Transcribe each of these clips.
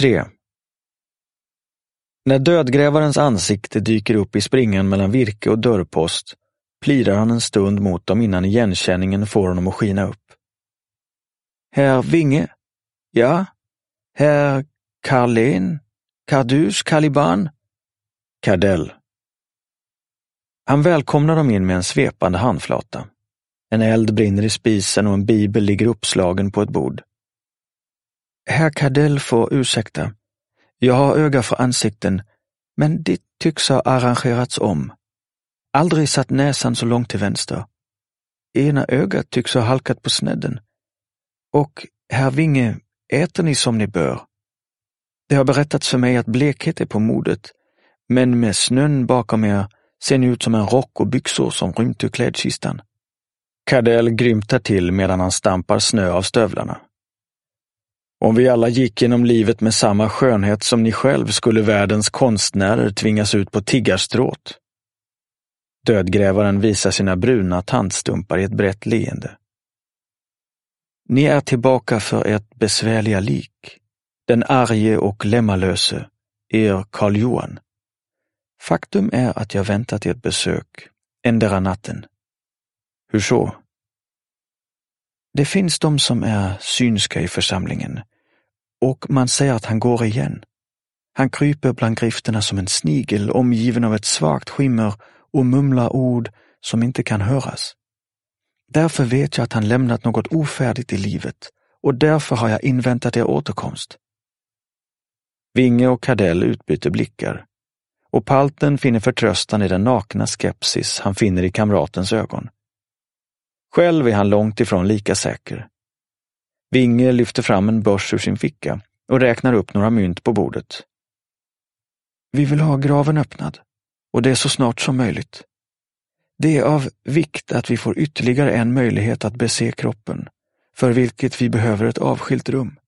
3. När dödgrävarens ansikte dyker upp i springan mellan virke och dörrpost plirar han en stund mot dem innan igenkänningen får honom att skina upp. Herr Vinge? Ja? Herr Karlén? Kardus Kaliban? Kardell. Han välkomnar dem in med en svepande handflata. En eld brinner i spisen och en bibel ligger uppslagen på ett bord. Herr Kardell får ursäkta. Jag har öga för ansikten, men ditt tycks ha arrangerats om. Aldrig satt näsan så långt till vänster. Ena ögat tycks ha halkat på snedden. Och, herr Vinge, äter ni som ni bör? Det har berättats för mig att blekhet är på modet, men med snön bakom er ser ni ut som en rock och byxor som rymt ur klädkistan. Kardell grymtar till medan han stampar snö av stövlarna. Om vi alla gick genom livet med samma skönhet som ni själv skulle världens konstnärer tvingas ut på tiggarstråt. Dödgrävaren visar sina bruna tandstumpar i ett brett leende. Ni är tillbaka för ert besvärliga lik, den arge och lemmalöse, er Karl Johan. Faktum är att jag väntat ert besök, endera natten. Hur så? Det finns de som är synska i församlingen och man säger att han går igen. Han kryper bland grifterna som en snigel omgiven av ett svagt skimmer och mumlar ord som inte kan höras. Därför vet jag att han lämnat något ofärdigt i livet och därför har jag inväntat er återkomst. Vinge och Kardell utbyter blickar och Palten finner förtröstan i den nakna skepsis han finner i kamratens ögon. Själv är han långt ifrån lika säker. Vinge lyfter fram en börs ur sin ficka och räknar upp några mynt på bordet. Vi vill ha graven öppnad och det är så snart som möjligt. Det är av vikt att vi får ytterligare en möjlighet att bese kroppen, för vilket vi behöver ett avskilt rum.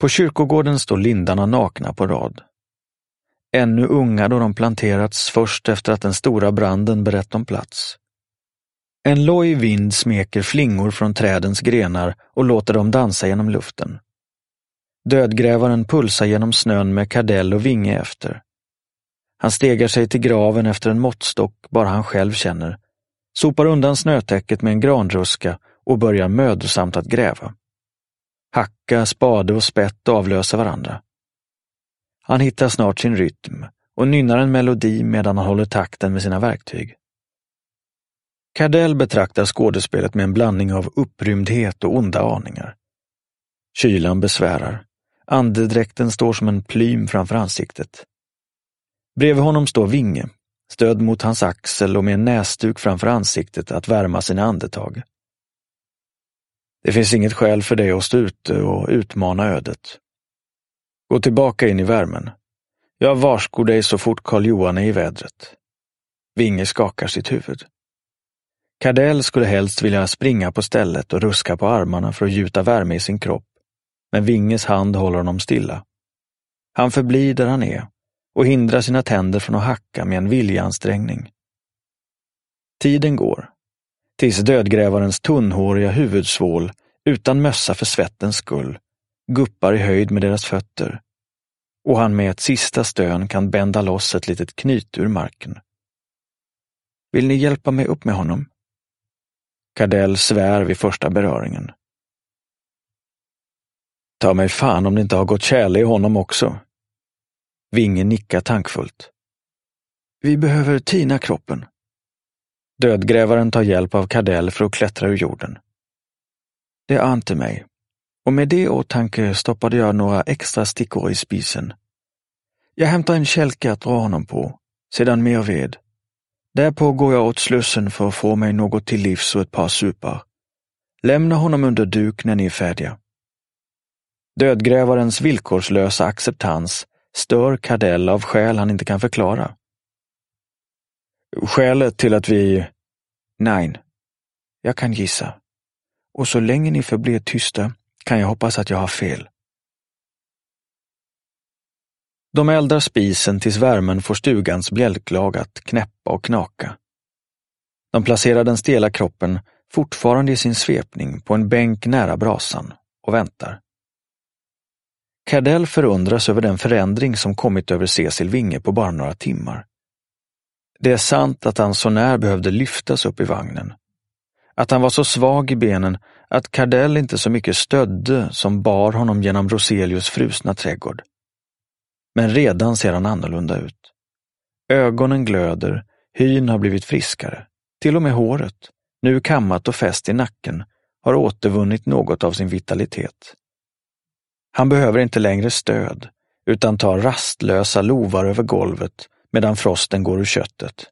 På kyrkogården står lindarna nakna på rad. Ännu unga då de planterats först efter att den stora branden berett om plats. En loj vind smeker flingor från trädens grenar och låter dem dansa genom luften. Dödgrävaren pulsar genom snön med kardell och vinge efter. Han stegar sig till graven efter en måttstock bara han själv känner, sopar undan snötäcket med en granruska och börjar mödosamt att gräva. Hacka, spade och spett avlöser varandra. Han hittar snart sin rytm och nynnar en melodi medan han håller takten med sina verktyg. Cardell betraktar skådespelet med en blandning av upprymdhet och onda aningar. Kylan besvärar. Andedräkten står som en plym framför ansiktet. Bredvid honom står Vinge, stödd mot hans axel och med en näsduk framför ansiktet att värma sina andetag. Det finns inget skäl för dig att stå ute och utmana ödet. Gå tillbaka in i värmen. Jag varskor dig så fort Karl Johan är i vädret. Vinge skakar sitt huvud. Kardell skulle helst vilja springa på stället och ruska på armarna för att gjuta värme i sin kropp, men Vinges hand håller honom stilla. Han förblir där han är och hindrar sina tänder från att hacka med en viljansträngning. Tiden går, tills dödgrävarens tunnhåriga huvudsvål, utan mössa för svettens skull, guppar i höjd med deras fötter och han med ett sista stön kan bända loss ett litet knyt ur marken. Vill ni hjälpa mig upp med honom? Kardell svär vid första beröringen. Ta mig fan om det inte har gått kärle i honom också. Vinge nickar tankfullt. Vi behöver tina kroppen. Dödgrävaren tar hjälp av Kardell för att klättra ur jorden. Det ante mig, och med det i åtanke stoppade jag några extra stickor i spisen. Jag hämtar en kälke att dra honom på, sedan mer ved Därpå går jag åt Slussen för att få mig något till livs och ett par supar. Lämna honom under duk när ni är färdiga. Dödgrävarens villkorslösa acceptans stör Kardell av skäl han inte kan förklara. Skälet till att vi... Nej, jag kan gissa. Och så länge ni förblir tysta kan jag hoppas att jag har fel. De eldar spisen tills värmen får stugans bjälklag att knäppa och knaka. De placerar den stela kroppen, fortfarande i sin svepning, på en bänk nära brasan och väntar. Cardell förundras över den förändring som kommit över Cecil Winge på bara några timmar. Det är sant att han så när behövde lyftas upp i vagnen. Att han var så svag i benen att Cardell inte så mycket stödde som bar honom genom Roselius frusna trädgård. Men redan ser han annorlunda ut. Ögonen glöder, hyn har blivit friskare. Till och med håret, nu kammat och fäst i nacken, har återvunnit något av sin vitalitet. Han behöver inte längre stöd, utan tar rastlösa lovar över golvet medan frosten går ur köttet.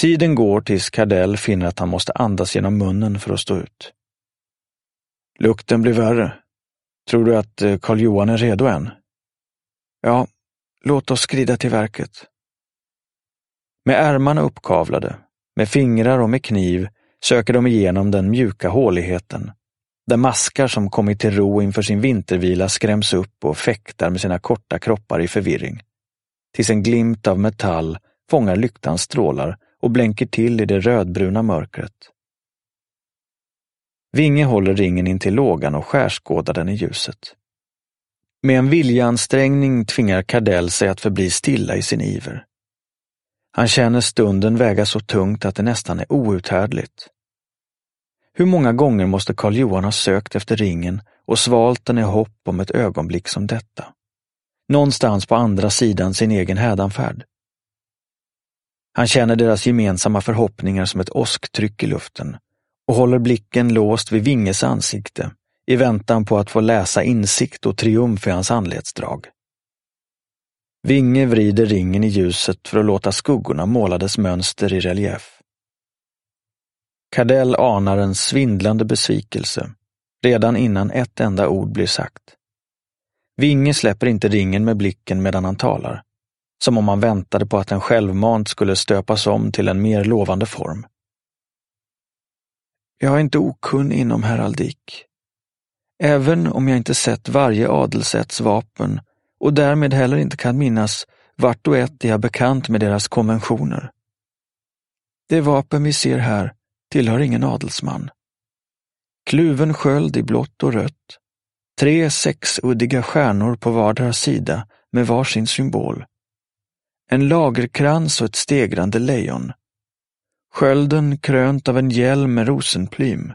Tiden går tills Kardell finner att han måste andas genom munnen för att stå ut. Lukten blir värre. Tror du att Karl eh, Johan är redo än? Ja, låt oss skrida till verket. Med ärmarna uppkavlade, med fingrar och med kniv söker de igenom den mjuka håligheten, där maskar som kommit till ro inför sin vintervila skräms upp och fäktar med sina korta kroppar i förvirring. Tills en glimt av metall fångar lyktans strålar och blänker till i det rödbruna mörkret. Vinge håller ringen in till lågan och skärskådar den i ljuset. Med en viljeansträngning tvingar Kardell sig att förbli stilla i sin iver. Han känner stunden väga så tungt att det nästan är outhärdligt. Hur många gånger måste Karl Johan ha sökt efter ringen och svalt den i hopp om ett ögonblick som detta? Någonstans på andra sidan sin egen hädanfärd. Han känner deras gemensamma förhoppningar som ett åsktryck i luften och håller blicken låst vid Vinges ansikte i väntan på att få läsa insikt och triumf i hans anletsdrag. Vinge vrider ringen i ljuset för att låta skuggorna måla dess mönster i relief. Kardell anar en svindlande besvikelse, redan innan ett enda ord blir sagt. Vinge släpper inte ringen med blicken medan han talar, som om han väntade på att den självmant skulle stöpas om till en mer lovande form. Jag är inte okunnig inom heraldik, Även om jag inte sett varje adelsätts vapen och därmed heller inte kan minnas vart och ett är jag bekant med deras konventioner. Det vapen vi ser här tillhör ingen adelsman. Kluven sköld i blått och rött, tre sexuddiga stjärnor på vardera sida med varsin symbol, en lagerkrans och ett stegrande lejon, skölden krönt av en hjälm med rosenplym,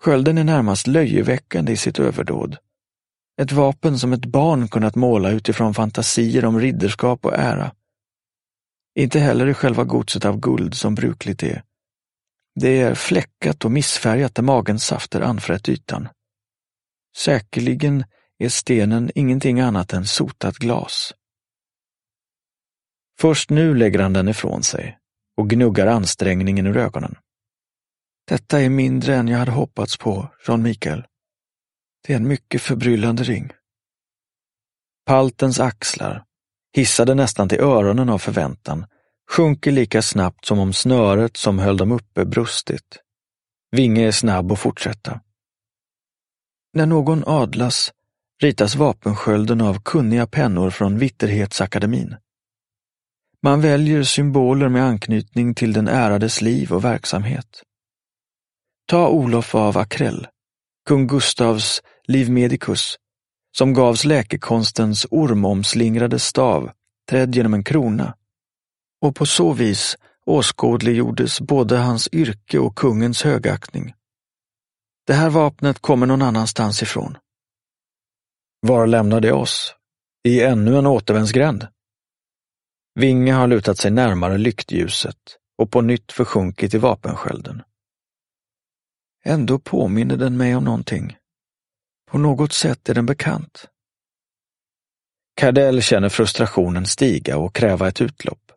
Skölden är närmast löjeväckande i sitt överdåd. Ett vapen som ett barn kunnat måla utifrån fantasier om ridderskap och ära. Inte heller är själva godset av guld som brukligt är. Det är fläckat och missfärgat där magens safter anfrätt ytan. Säkerligen är stenen ingenting annat än sotat glas. Först nu lägger han den ifrån sig och gnuggar ansträngningen ur ögonen. Detta är mindre än jag hade hoppats på, John Mikael. Det är en mycket förbryllande ring. Paltens axlar, hissade nästan till öronen av förväntan, sjunker lika snabbt som om snöret som höll dem uppe brustit. Vinge är snabb att fortsätta. När någon adlas ritas vapenskölden av kunniga pennor från Vitterhetsakademin. Man väljer symboler med anknytning till den ärades liv och verksamhet. Ta Olof av Akrell, kung Gustavs livmedikus, som gavs läkekonstens ormomslingrade stav, trädd genom en krona. Och på så vis åskådliggjordes både hans yrke och kungens högaktning. Det här vapnet kommer någon annanstans ifrån. Var lämnar det oss? I ännu en återvändsgränd? Vinge har lutat sig närmare lyktljuset och på nytt försjunkit i vapenskölden. Ändå påminner den mig om någonting. På något sätt är den bekant. Kardell känner frustrationen stiga och kräva ett utlopp.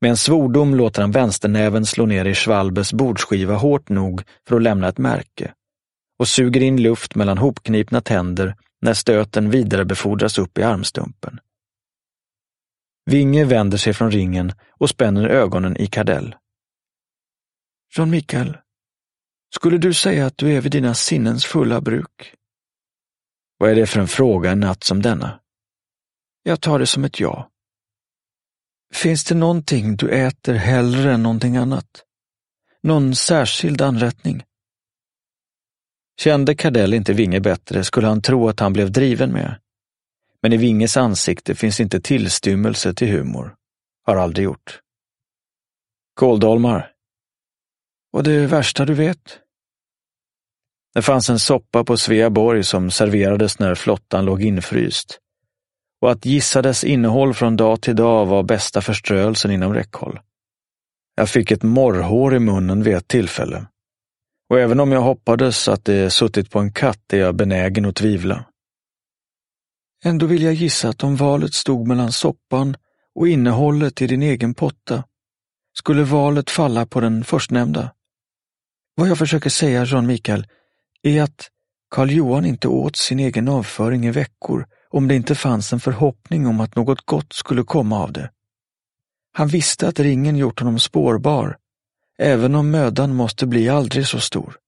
Med en svordom låter han vänsternäven slå ner i Schwalbes bordsskiva hårt nog för att lämna ett märke och suger in luft mellan hopknipna tänder när stöten vidarebefordras upp i armstumpen. Vinge vänder sig från ringen och spänner ögonen i Kardell. Jean Mikael, skulle du säga att du är vid dina sinnens fulla bruk? Vad är det för en fråga en natt som denna? Jag tar det som ett ja. Finns det någonting du äter hellre än någonting annat? Någon särskild anrättning? Kände Kardell inte Vinge bättre skulle han tro att han blev driven med. Men i Vinges ansikte finns inte tillstymmelse till humor. Har aldrig gjort. Kåldolmar, och det värsta du vet? Det fanns en soppa på Sveaborg som serverades när flottan låg infryst. Och att gissa dess innehåll från dag till dag var bästa förströelsen inom räckhåll. Jag fick ett morrhår i munnen vid ett tillfälle. Och även om jag hoppades att det suttit på en katt är jag benägen att tvivla. Ändå vill jag gissa att om valet stod mellan soppan och innehållet i din egen potta, skulle valet falla på den förstnämnda. Vad jag försöker säga, Jean Mikael, är att Karl Johan inte åt sin egen avföring i veckor om det inte fanns en förhoppning om att något gott skulle komma av det. Han visste att ringen gjort honom spårbar, även om mödan måste bli aldrig så stor.